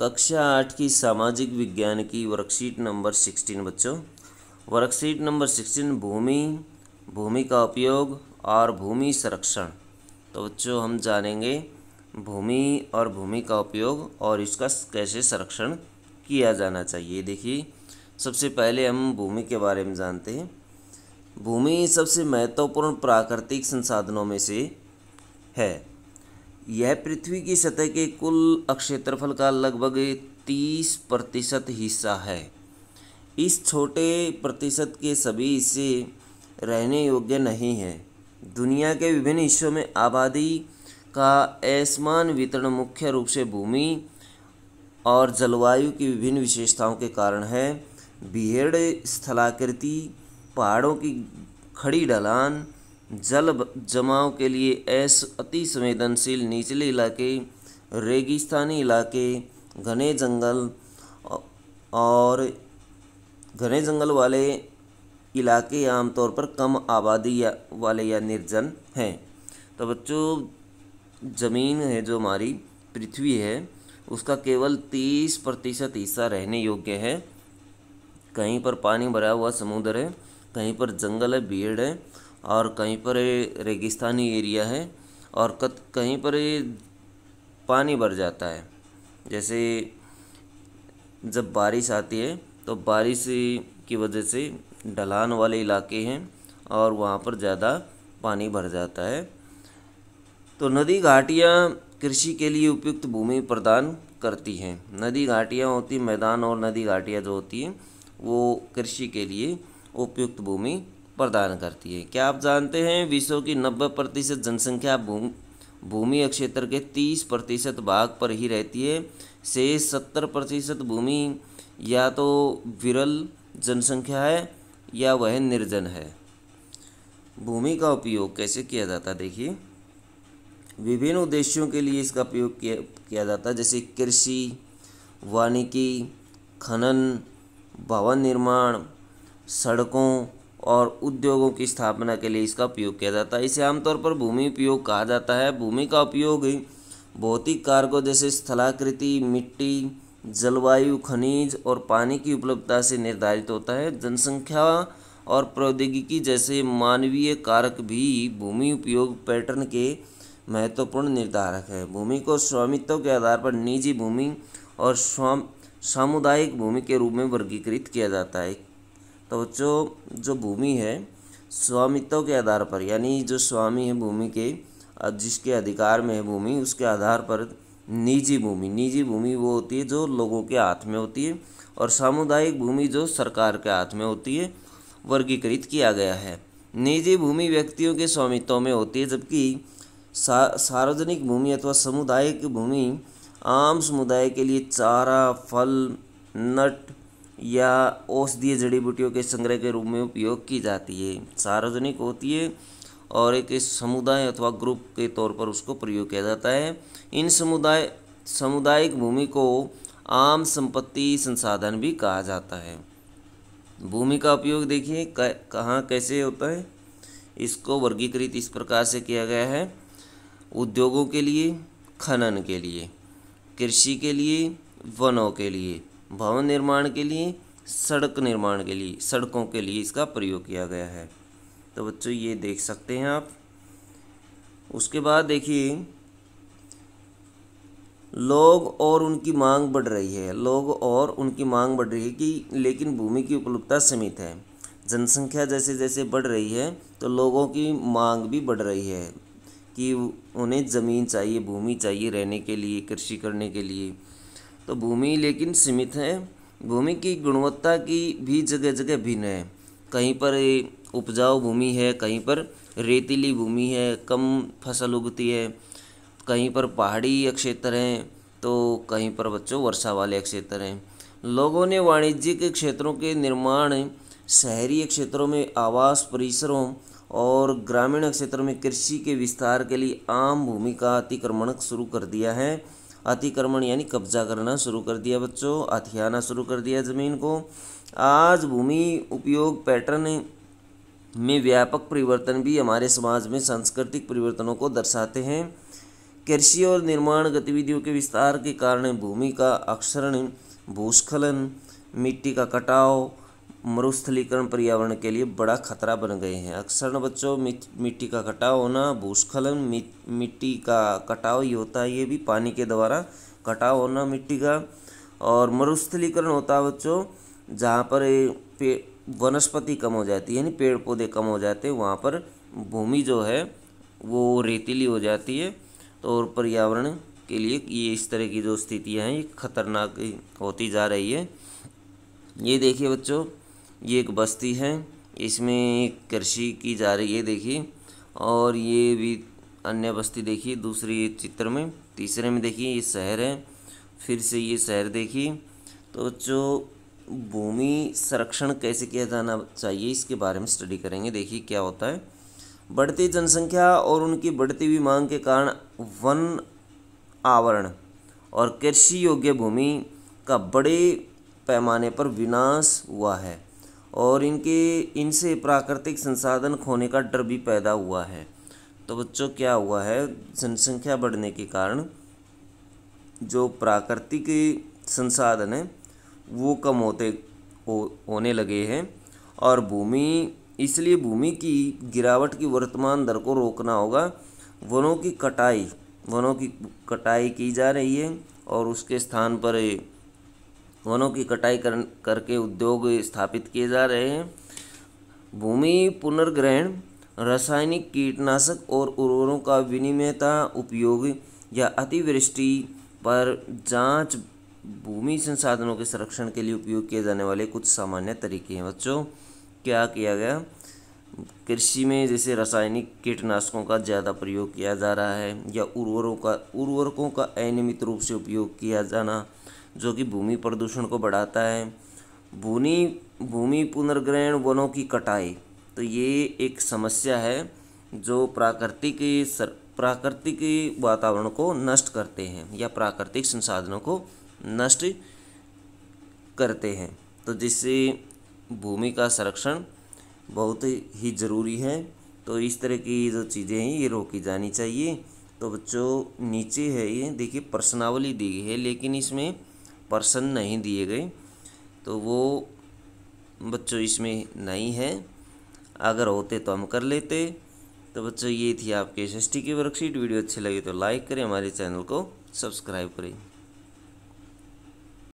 कक्षा आठ की सामाजिक विज्ञान की वर्कशीट नंबर सिक्सटीन बच्चों वर्कशीट नंबर सिक्सटीन भूमि भूमि का उपयोग और भूमि संरक्षण तो बच्चों हम जानेंगे भूमि और भूमि का उपयोग और इसका कैसे संरक्षण किया जाना चाहिए देखिए सबसे पहले हम भूमि के बारे में जानते हैं भूमि सबसे महत्वपूर्ण प्राकृतिक संसाधनों में से है यह पृथ्वी की सतह के कुल क्षेत्रफल का लगभग तीस प्रतिशत हिस्सा है इस छोटे प्रतिशत के सभी हिस्से रहने योग्य नहीं हैं दुनिया के विभिन्न हिस्सों में आबादी का आसमान वितरण मुख्य रूप से भूमि और जलवायु की विभिन्न विशेषताओं के कारण है बिहेड़ स्थलाकृति पहाड़ों की खड़ी ढलान जल जमाव के लिए ऐस अति संवेदनशील निचले इलाके रेगिस्तानी इलाके घने जंगल और घने जंगल वाले इलाके आमतौर पर कम आबादी या वाले या निर्जन हैं तो बच्चों ज़मीन है जो हमारी पृथ्वी है उसका केवल तीस प्रतिशत हिस्सा रहने योग्य है कहीं पर पानी भरा हुआ समुद्र है कहीं पर जंगल है भीड़ है और कहीं पर रेगिस्तानी एरिया है और कत कहीं पर पानी भर जाता है जैसे जब बारिश आती है तो बारिश की वजह से ढलान वाले इलाके हैं और वहाँ पर ज़्यादा पानी भर जाता है तो नदी घाटियाँ कृषि के लिए उपयुक्त भूमि प्रदान करती हैं नदी घाटियाँ होती मैदान और नदी घाटियाँ जो होती हैं वो कृषि के लिए उपयुक्त भूमि प्रदान करती है क्या आप जानते हैं विश्व की नब्बे प्रतिशत जनसंख्या भूमि भूमि क्षेत्र के तीस प्रतिशत भाग पर ही रहती है से सत्तर प्रतिशत भूमि या तो विरल जनसंख्या है या वह निर्जन है भूमि का उपयोग कैसे किया जाता है देखिए विभिन्न उद्देश्यों के लिए इसका उपयोग किया किया जाता है जैसे कृषि वानिकी खनन भवन निर्माण सड़कों और उद्योगों की स्थापना के लिए इसका उपयोग किया जाता है इसे आमतौर पर भूमि उपयोग कहा जाता है भूमि का उपयोग भौतिक कारकों जैसे स्थलाकृति मिट्टी जलवायु खनिज और पानी की उपलब्धता से निर्धारित होता है जनसंख्या और प्रौद्योगिकी जैसे मानवीय कारक भी भूमि उपयोग पैटर्न के महत्वपूर्ण निर्धारक है भूमि को स्वामित्व के आधार पर निजी भूमि और स्वाम सामुदायिक भूमि के रूप में वर्गीकृत किया जाता है तो जो जो भूमि है स्वामित्व के आधार पर यानी जो स्वामी है भूमि के जिसके अधिकार में है भूमि उसके आधार पर निजी भूमि निजी भूमि वो होती है जो लोगों के हाथ में होती है और सामुदायिक भूमि जो सरकार के हाथ में होती है वर्गीकृत किया गया है निजी भूमि व्यक्तियों के स्वामित्व में होती है जबकि सा सार्वजनिक भूमि अथवा सामुदायिक भूमि आम समुदाय के लिए चारा फल नट या औषधीय जड़ी बूटियों के संग्रह के रूप में उपयोग की जाती है सार्वजनिक होती है और एक समुदाय अथवा ग्रुप के तौर पर उसको प्रयोग किया जाता है इन समुदाय सामुदायिक भूमि को आम संपत्ति संसाधन भी कहा जाता है भूमि का उपयोग देखिए कहाँ कैसे होता है इसको वर्गीकृत इस प्रकार से किया गया है उद्योगों के लिए खनन के लिए कृषि के लिए वनों के लिए भवन निर्माण के लिए सड़क निर्माण के लिए सड़कों के लिए इसका प्रयोग किया गया है तो बच्चों ये देख सकते हैं आप उसके बाद देखिए लोग और उनकी मांग बढ़ रही है लोग और उनकी मांग बढ़ रही है कि लेकिन भूमि की उपलब्धता सीमित है जनसंख्या जैसे जैसे बढ़ रही है तो लोगों की मांग भी बढ़ रही है कि उन्हें ज़मीन चाहिए भूमि चाहिए रहने के लिए कृषि करने के लिए तो भूमि लेकिन सीमित है भूमि की गुणवत्ता की भी जगह जगह भिन्न है कहीं पर उपजाऊ भूमि है कहीं पर रेतीली भूमि है कम फसल उगती है कहीं पर पहाड़ी क्षेत्र हैं तो कहीं पर बच्चों वर्षा वाले क्षेत्र हैं लोगों ने वाणिज्यिक क्षेत्रों के निर्माण शहरी क्षेत्रों में आवास परिसरों और ग्रामीण क्षेत्र में कृषि के विस्तार के लिए आम भूमि का अतिक्रमण शुरू कर दिया है अतिक्रमण यानी कब्जा करना शुरू कर दिया बच्चों हथियाना शुरू कर दिया जमीन को आज भूमि उपयोग पैटर्न में व्यापक परिवर्तन भी हमारे समाज में सांस्कृतिक परिवर्तनों को दर्शाते हैं कृषि और निर्माण गतिविधियों के विस्तार के कारण भूमि का अक्षरण भूस्खलन मिट्टी का कटाव मरुस्थलीकरण पर्यावरण के लिए बड़ा खतरा बन गए हैं अक्सर बच्चों मिट्टी का कटाव होना भूस्खलन मिट्टी का कटाव ही होता है ये भी पानी के द्वारा कटाव होना मिट्टी का और मरुस्थलीकरण होता है बच्चों जहाँ पर वनस्पति कम हो जाती है यानी पेड़ पौधे कम हो जाते हैं वहाँ पर भूमि जो है वो रेतीली हो जाती है तो और पर्यावरण के लिए ये इस तरह की जो स्थितियाँ हैं ये खतरनाक होती जा रही है ये देखिए बच्चों ये एक बस्ती है इसमें कृषि की जा रही है देखिए और ये भी अन्य बस्ती देखिए दूसरी चित्र में तीसरे में देखिए ये शहर है फिर से ये शहर देखिए तो जो भूमि संरक्षण कैसे किया जाना चाहिए इसके बारे में स्टडी करेंगे देखिए क्या होता है बढ़ती जनसंख्या और उनकी बढ़ती हुई मांग के कारण वन आवरण और कृषि योग्य भूमि का बड़े पैमाने पर विनाश हुआ है और इनके इनसे प्राकृतिक संसाधन खोने का डर भी पैदा हुआ है तो बच्चों क्या हुआ है जनसंख्या बढ़ने के कारण जो प्राकृतिक संसाधन हैं वो कम होते हो, होने लगे हैं और भूमि इसलिए भूमि की गिरावट की वर्तमान दर को रोकना होगा वनों की कटाई वनों की कटाई की जा रही है और उसके स्थान पर वनों की कटाई कर करके उद्योग स्थापित किए जा रहे हैं भूमि पुनर्ग्रहण रासायनिक कीटनाशक और उर्वरों का विनिमयता उपयोग या अतिवृष्टि पर जांच भूमि संसाधनों के संरक्षण के लिए उपयोग किए जाने वाले कुछ सामान्य तरीके हैं बच्चों क्या किया गया कृषि में जैसे रासायनिक कीटनाशकों का ज़्यादा प्रयोग किया जा रहा है या उर्वरों का उर्वरकों का अनियमित रूप से उपयोग किया जाना जो कि भूमि प्रदूषण को बढ़ाता है भूमि भूमि पुनर्ग्रहण वनों की कटाई तो ये एक समस्या है जो प्राकृतिक प्राकृतिक वातावरण को नष्ट करते हैं या प्राकृतिक संसाधनों को नष्ट करते हैं तो जिससे भूमि का संरक्षण बहुत ही ज़रूरी है तो इस तरह की जो चीज़ें हैं ये रोकी जानी चाहिए तो बच्चों नीचे है ये देखिए प्रश्नावली दी गई है लेकिन इसमें पर्सन नहीं दिए गए तो वो बच्चों इसमें नहीं है अगर होते तो हम कर लेते तो बच्चों ये थी आपके एस की वर्कशीट वीडियो अच्छी लगी तो लाइक करें हमारे चैनल को सब्सक्राइब करें